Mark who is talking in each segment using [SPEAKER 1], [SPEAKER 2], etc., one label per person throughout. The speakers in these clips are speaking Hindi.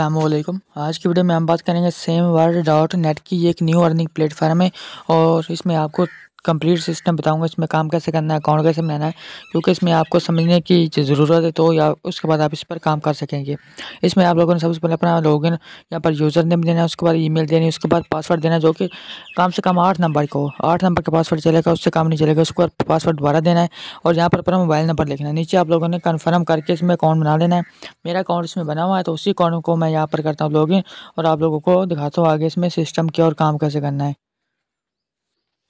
[SPEAKER 1] अल्लाम आज की वीडियो में हम बात करेंगे सेम वर्ड डॉट नेट की एक न्यू अर्निंग प्लेटफार्म है और इसमें आपको कंप्लीट सिस्टम बताऊंगा इसमें काम कैसे करना है अकाउंट कैसे बनाना है क्योंकि इसमें आपको समझने की ज़रूरत है तो या उसके बाद आप इस पर काम कर सकेंगे इसमें आप लोगों ने सबसे पहले अपना लॉगिन यहाँ पर यूज़र नेम देना है उसके बाद ईमेल देनी है उसके बाद पासवर्ड देना है जो कि कम से कम आठ नंबर को आठ नंबर का पासवर्ड चलेगा उससे काम नहीं चलेगा उसके बाद पासवर्ड दोबारा देना है और यहाँ पर अपना मोबाइल नंबर लिखना है नीचे आप लोगों ने कन्फर्म करके इसमें अकाउंट बना लेना है मेरा अकाउंट इसमें बना हुआ है तो उसी अकाउंट को मैं यहाँ पर करता हूँ लॉगिन और आप लोगों को दिखाता हूँ आगे इसमें सिस्टम क्या और काम कैसे करना है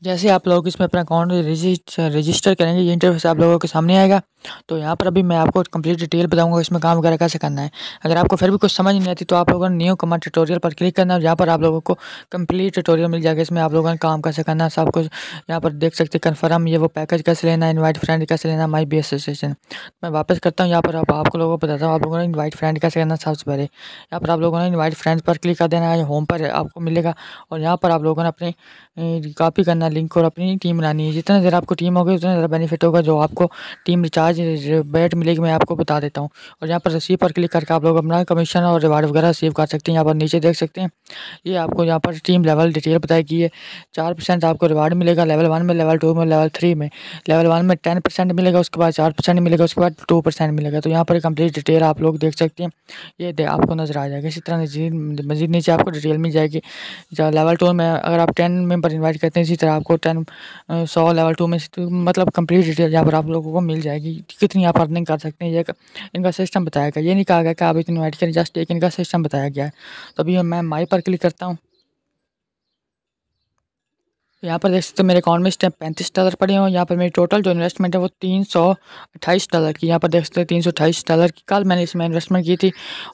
[SPEAKER 1] जैसे आप लोग इसमें अपना अकाउंट रजिस्टर रजिस्टर करेंगे ये इंटरफेस आप लोगों के सामने आएगा तो यहाँ पर अभी मैं आपको कंप्लीट डिटेल बताऊंगा इसमें काम वगैरह कैसे करना है अगर आपको फिर भी कुछ समझ नहीं आती तो आप लोगों ने न्यू कमर ट्यूटोरियल पर क्लिक करना है यहाँ पर आप लोगों को कंप्लीट ट्यूटोरियल मिल जाएगा इसमें आप लोगों ने काम कैसे करना है सब कुछ यहाँ पर देख सकते कन्फर्म ये वो पैकेज कैसे लेना है इन्वाइट फ्रेंड कैसे लेना माई बी एसोसिएशन मैं वापस करता हूँ यहाँ पर आप आपको लोगों को बताता हूँ आप लोगों ने इन्वाइट फ्रेंड कैसे करना सबसे पहले यहाँ पर आप लोगों ने इन्वाइट फ्रेंड पर क्लिक कर देना है होम पर आपको मिलेगा और यहाँ पर आप लोगों ने अपनी कापी करना अपना लिंक और अपनी टीम बनानी है जितना ज़्यादा आपको टीम होगी उतना ज़्यादा बेनिफिट होगा जो आपको टीम रिचार्ज बैट मिलेगी मैं आपको बता देता हूँ और यहाँ पर रसीद पर क्लिक करके आप लोग अपना कमीशन और रिवार्ड वगैरह सेव कर सकते हैं यहाँ पर नीचे देख सकते हैं ये आपको यहाँ पर टीम लेवल डिटेल बताएगी है चार परसेंट आपको रिवार्ड मिलेगा लेवल वन में लेवल टू में लेवल थ्री में लेवल वन में टेन परसेंट मिलेगा उसके बाद चार परसेंट मिलेगा उसके बाद टू परसेंट मिलेगा तो यहाँ पर कंप्लीट डिटेल आप लोग देख सकते हैं ये आपको नज़र आ जाएगा इसी तरह मजीद नीचे आपको डिटेल मिल जाएगी लेवल टू में अगर आप टेन मेम्बर इन्वाइट करते हैं इसी तरह आपको टेन सौ लेवल टू में तो मतलब कंप्लीट डिटेल यहाँ पर आप लोगों को मिल जाएगी कितनी आप अर्निंग कर सकते हैं ये इनका सिस्टम बताया गया ये नहीं कहा गया कि आप इतनी वाइट करें जस्ट एक इनका सिस्टम बताया गया है तो अभी मैं माई पर क्लिक करता हूँ यहाँ पर देख सकते हो मेरे अकाउंट में इस टाइम पैंतीस डॉलर पड़े हैं यहाँ पर मेरी टोटल जो इन्वेस्टमेंट है वो तीन सौ अट्ठाईस डॉलर की यहाँ पर देख सकते हो तीन सौ अट्ठाईस डॉलर की कल मैंने इसमें इन्वेस्टमेंट की थी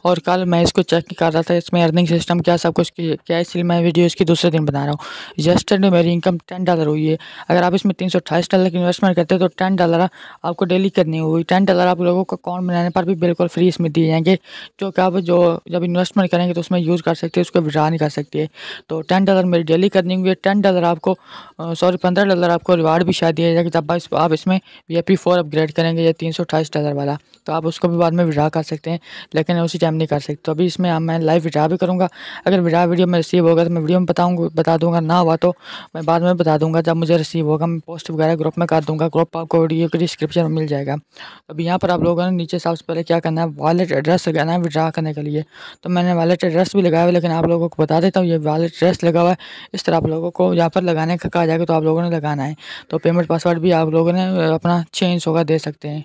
[SPEAKER 1] और कल मैं इसको चेक कर रहा था इसमें अर्निंग सिस्टम क्या सब कुछ क्या इसलिए मैं वीडियो इसकी दूसरे दिन बना रहा हूँ जस्टरडे मेरी इनकम टेन डॉलर हुई है अगर आप इसमें तीन सौ अट्ठाईस डॉलर की इन्वेस्टमेंट करते तो टेन डॉलर आपको डेली करनी होगी टेन डॉलर आप लोगों को अकाउंट बनाने पर भी बिल्कुल फ्री इसमें दिए जाएंगे जो कि आप जो जब इन्वेस्टमेंट करेंगे तो उसमें यूज़ कर सकते हैं उसको विड्रा नहीं कर सकते तो टेन डॉलर मेरी डेली करनी हुई है टेन डॉलर आपको सॉरी पंद्रह डॉलर आपको रिवार्ड भी शायद दिया जाएगा जब इस, आप इसमें V I P four upgrade करेंगे या तीन सौ अट्ठाईस डॉलर वाला तो आप उसको भी बाद में विड्रा कर सकते हैं लेकिन उसी टाइम नहीं कर सकते तो अभी इसमें मैं लाइव विड्रा भी करूँगा अगर विड्रा वीडियो में रिसीव होगा तो मैं वीडियो में बताऊँगा बता दूँगा ना हुआ तो मैं बाद में बता दूँगा जब मुझे रिसीव होगा मैं पोस्ट वगैरह ग्रुप में कर दूँगा ग्रुप आपको वीडियो के डिस्क्रिप्शन में मिल जाएगा तो अभी यहाँ पर आप लोगों ने नीचे सबसे पहले क्या करना है वालेट एड्रेस लगाना है विड्रा करने के लिए तो मैंने वालेट एड्रेस भी लगाया हुआ लेकिन आप लोगों को बता देता हूँ ये वालेट एड्रेस लगा हुआ है इस तरह आप लोगों को यहाँ पर लगाना लगाने का कहा जाकर तो आप लोगों ने लगाना है तो पेमेंट पासवर्ड भी आप लोगों ने अपना चेंज होगा दे सकते हैं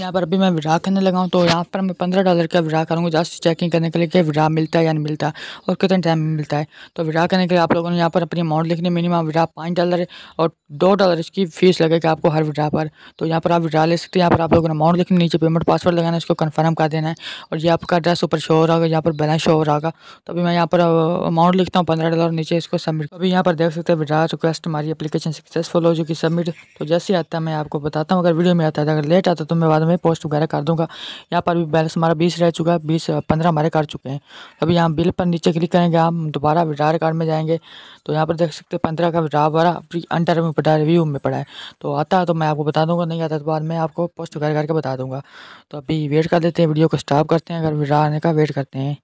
[SPEAKER 1] यहाँ पर अभी मैं विड्रा करने लगा हूँ तो यहाँ पर मैं पंद्रह डॉलर का विड्रा करूँगा जस्ट चेकिंग करने के लिए कि विड्रा मिलता है या नहीं मिलता है और कितने टाइम में मिलता है तो विड्रा करने के लिए आप लोगों ने यहाँ पर अपनी अमाउंट लिखनी मिनिमम विड्रा पाँच डॉलर और दो डॉलर इसकी फीस लगेगी आपको हर विड्रा पर तो यहाँ पर आप विड्रा ले सकते हैं यहाँ पर आप लोगों ने अमाउंट लिखनी नीचे पेमेंट पासवर्ड लगाना उसको कन्फर्म कर देना है और ये आपका एड्रेस ऊपर शो हो रहा होगा यहाँ पर बैलेंस शो हो रहा होगा तो अभी मैं यहाँ पर अमाउंट लिखता हूँ पंद्रह डॉलर नीचे इसको सबमिट अभी यहाँ पर देख सकते हैं विड्रा रिक्वेस्ट हमारी अपलीकेशन सक्सेसफुल हो चुकी सबमिट तो जैसे आता है मैं आपको बताता हूँ अगर वीडियो में आता है अगर लेट आता तो मैं बाद में में पोस्ट वगैरह कर दूंगा यहाँ पर भी बैलेंस हमारा बीस रह चुका है बीस पंद्रह हमारे कर चुके हैं अभी यहाँ बिल पर नीचे क्लिक करेंगे हम दोबारा विड्रा कार्ड में जाएंगे तो यहाँ पर देख सकते हैं पंद्रह का विड्रा अभी अंडर में पड़ा है रिव्यू में पड़ा है तो आता है तो मैं आपको बता दूंगा नहीं आता तो बाद में आपको पोस्ट वगैरह करके बता दूंगा तो अभी वेट कर देते हैं वीडियो को स्टॉप करते हैं अगर विड्रा आने का वेट करते हैं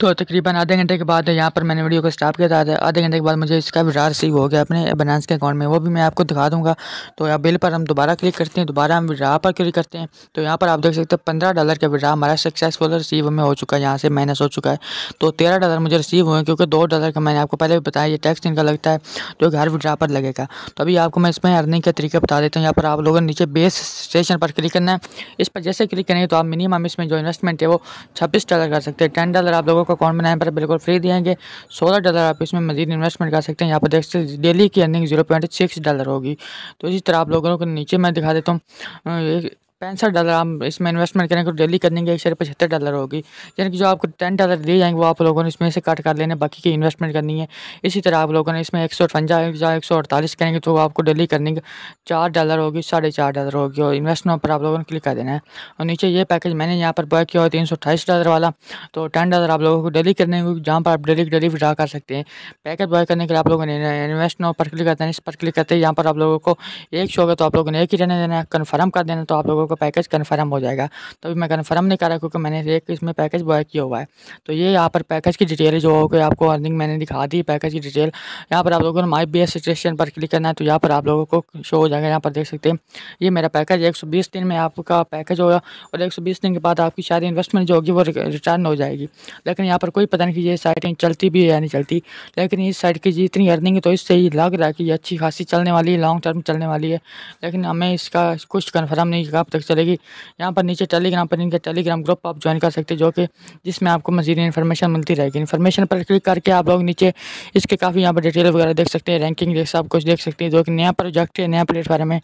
[SPEAKER 1] तो तकरीबन आधे घंटे के बाद यहाँ पर मैंने वीडियो को स्टॉप किया था आधे घंटे के बाद मुझे इसका विड्रा रिसीव हो गया अपने बनानस के अकाउंट में वो भी मैं आपको दिखा दूंगा तो यहाँ बिल पर हम दोबारा क्लिक करते हैं दोबारा हम विड्रा पर क्लिक करते हैं तो यहाँ पर आप देख सकते हैं पंद्रह डॉलर का विड्रा हमारा सक्सेसफुल रिसीव हमें हो चुका है यहाँ से माइनस हो चुका है तो तेरह डॉलर मुझे रिसीव हुए क्योंकि दो डॉलर का मैंने आपको पहले भी बताया ये टैक्स इनका लगता है जो हर विड्रा पर लगेगा तो अभी आपको मैं इसमें अर्निंग का तरीका बता देता हूँ यहाँ पर आप लोगों ने नीचे बेस स्टेशन पर क्लिक करना है इस पर जैसे क्लिक करेंगे तो आप मिनिमम इसमें जो इन्वेस्टमेंट है वो छब्बीस डॉलर कर सकते हैं टेन डॉलर डॉलर आप लोगों को अकाउंट बनाने पर बिल्कुल फ्री देंगे सोलह डॉलर आप इसमें मजीद इन्वेस्टमेंट कर सकते हैं यहाँ पर देख सकते डेली की earning zero point six dollar होगी तो इसी तरह आप लोगों को नीचे मैं दिखा देता हूँ पैंसठ डॉलर आप इसमें इन्वेस्टमेंट करेंगे तो डेली करने की एक सौ पचहत्तर डॉलर होगी यानी कि जो आपको टेन डॉलर दिए जाएंगे वो आप लोगों ने इसमें से कट कर लेने बाकी की इन्वेस्टमेंट करनी है इसी तरह आप लोगों ने इसमें एक सौ अठवंजा एक सौ अड़तालीस करेंगे तो आपको डेली करने की चार डॉलर होगी साढ़े चार डॉलर होगी और इन्वेस्टमेंट पर आप लोगों ने क्लिक कर देना है और नीचे ये पैकेज मैंने यहाँ पर बॉय किया हुआ तीन सौ अठाईस डॉलर वाला तो टेन डॉलर आप लोगों को डेली करने को जहाँ पर आप डेली डेली विड्रा कर सकते हैं पैकेज बॉय करने के लिए आप लोगों ने इन्वेस्टमेंट पर क्लिक करते हैं इस पर क्लिक करते हैं यहाँ पर आप लोगों को एक शो होगा तो आप लोगों ने एक ही रहने देना है कन्फर्म कर देना तो आप लोगों का पैकेज कन्फर्म हो जाएगा तो अभी मैं कन्फर्म नहीं कर रहा क्योंकि मैंने एक इसमें पैकेज बॉय किया हुआ है तो ये यहाँ पर पैकेज की डिटेल जो होगी आपको अर्निंग मैंने दिखा दी पैकेज की डिटेल यहाँ पर आप लोगों को माई बी एस स्टेशन पर क्लिक करना है तो यहाँ पर आप लोगों को शो हो जाएगा यहाँ पर देख सकते हैं ये मेरा पैकेज एक सौ बीस दिन में आपका पैकेज होगा और एक सौ बीस दिन के बाद आपकी शायद इन्वेस्टमेंट जो होगी वो रिटर्न हो जाएगी लेकिन यहाँ पर कोई पता नहीं कि ये साइटें चलती भी है या नहीं चलती लेकिन इस साइट की जितनी अर्निंग है तो इससे ही लग रहा है कि ये अच्छी खासी चलने वाली है लॉन्ग टर्म चलने वाली है लेकिन हमें इसका कुछ कन्फर्म नहीं कब तक तक चलेगी यहाँ पर नीचे टेलीग्राम पर इनका टेलीग्राम ग्रुप आप ज्वाइन कर सकते हैं जो कि जिसमें आपको मजीदी इन्फॉर्मेशन मिलती रहेगी इन्फॉर्मेशन पर क्लिक करके आप लोग नीचे इसके काफ़ी यहाँ पर डिटेल वगैरह देख सकते हैं रैंकिंग देख सब कुछ देख सकते हैं जो कि नया प्रोजेक्ट है नया प्लेटफॉर्म है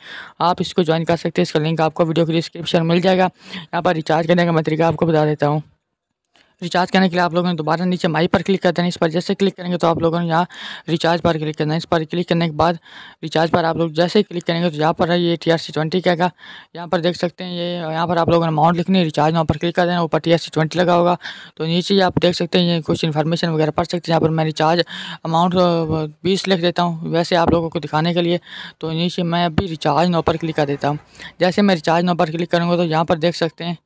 [SPEAKER 1] आप इसको ज्वाइन कर सकते हैं इसका लिंक आपको वीडियो की डिस्क्रिप्शन मिल जाएगा यहाँ पर रिचार्ज करने का मैं तरीका आपको बता देता हूँ रिचार्ज करने के लिए आप लोगों ने दोबारा नीचे माई पर क्लिक कर देना इस पर जैसे क्लिक करेंगे तो आप लोगों ने यहाँ रिचार्ज पर क्लिक करना इस पर क्लिक करने के बाद रिचार्ज पर आप लोग जैसे क्लिक करेंगे तो यहाँ पर है ये टी आर सी ट्वेंटी का यहाँ पर देख सकते हैं ये यहाँ पर आप लोगों ने अमाउंट लिखनी है रिचार्ज वहाँ पर क्लिक कर देना ऊपर टी आर सी ट्वेंटी लगा होगा तो नीचे आप देख सकते हैं ये कुछ इन्फॉर्मेशन वगैरह पढ़ सकते हैं यहाँ पर मैं रिचार्ज अमाउंट बीस लिख देता हूँ वैसे आप लोगों को दिखाने के लिए तो नीचे मैं अभी रिचार्ज नौ पर क्लिक कर देता हूँ जैसे मैं रिचार्ज नौ पर क्लिक करूँगा तो यहाँ पर देख सकते हैं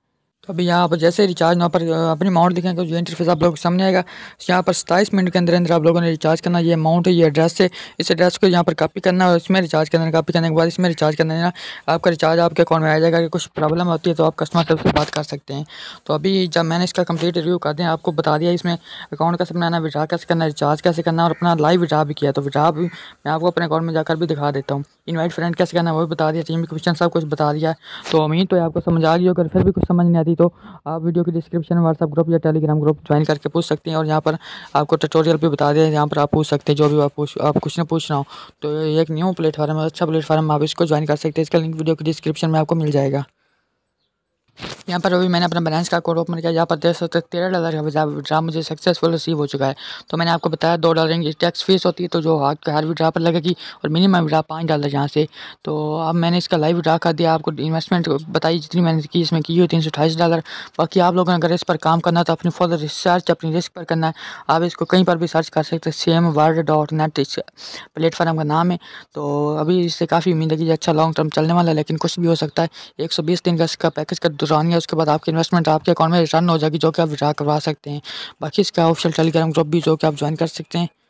[SPEAKER 1] तो अभी यहाँ पर जैसे रिचार्ज यहाँ पर अपनी अमाउंट दिखाएंगे जो इंटरफेस आप लोग सामने आएगा यहाँ पर सत्ताईस मिनट के अंदर अंदर आप लोगों ने रिचार्ज करना ये अमाउंट है ये एड्रेस है इस एड्रेस को यहाँ पर कॉपी करना और इसमें रिचार्ज करना कॉपी करने के बाद इसमें रिचार्ज करना देना आपका रिचार्ज आपके अकाउंट में आ जाएगा अगर कुछ प्रॉब्लम होती है तो आप कस्टमर केयर से बात कर सकते हैं तो अभी जब मैंने इसका कंप्लीट रिव्यू कर दिया आपको बता दिया इसमें अकाउंट कैसे बनाना विड्रा कैसे करना रिचार्ज कैसे करना और अपना लाइव विड्रा भी किया तो विड्रा भी मैं आपको अपने अकाउंट में जाकर भी दिखा देता हूँ इन्वाइट फ्रेंड कैसे करना वो भी बता दिया टीम क्वेश्चन सब कुछ बता दिया तो उम्मीद तो आपको समझ आ गई होकर फिर भी कुछ समझ नहीं आती तो आप वीडियो के डिस्क्रिप्शन व्हाट्सअप ग्रुप या टेलीग्राम ग्रुप ज्वाइन करके पूछ सकते हैं और यहाँ पर आपको ट्यूटोरियल भी बता दें यहाँ पर आप पूछ सकते हैं जो भी आप पूछ आप कुछ ना पूछना हो तो ये एक न्यू प्लेटफॉर्म है अच्छा प्लेटफॉर्म आप इसको ज्वाइन कर सकते हैं इसका लिंक वीडियो के डिस्क्रिप्शन में आपको मिल जाएगा यहाँ पर अभी मैंने अपना बैलेंस का कोड ओपन किया यहाँ पर देख सकते तेरह डॉलर का विड्रा मुझे सक्सेसफुल रिसीव हो चुका है तो मैंने आपको बताया दो डॉलर की टैक्स फीस होती है तो जो आपके हर विड्रा पर लगेगी और मिनिमम विड्रा पाँच डॉलर यहाँ से तो अब मैंने इसका लाइव विड्रा कर दिया आपको इन्वेस्टमेंट बताई जितनी मैंने की इसमें की हुई तीन सौ अठाईस डॉलर बाकी आप लोगों ने अगर इस पर काम करना तो अपनी फर्दर रिसर्च अपनी रिस्क पर करना है आप इसको कहीं पर भी सर्च कर सकते हैं सेम वर्ल्ड डॉट नेट इस प्लेटफॉर्म का नाम है तो अभी इससे काफ़ी उम्मीद है कि अच्छा लॉन्ग टर्म चलने वाला है लेकिन कुछ भी हो सकता है एक सौ बीस दिन का इसका पैकेज का दौरान है उसके बाद आपकी इन्वेस्टमेंट आपके अकाउंट में रिटर्न हो जाएगी जो कि आप विड्रा करवा सकते हैं बाकी इसका ऑफिशियल टेलीग्राम ग्रुप भी जो कि आप ज्वाइन कर सकते हैं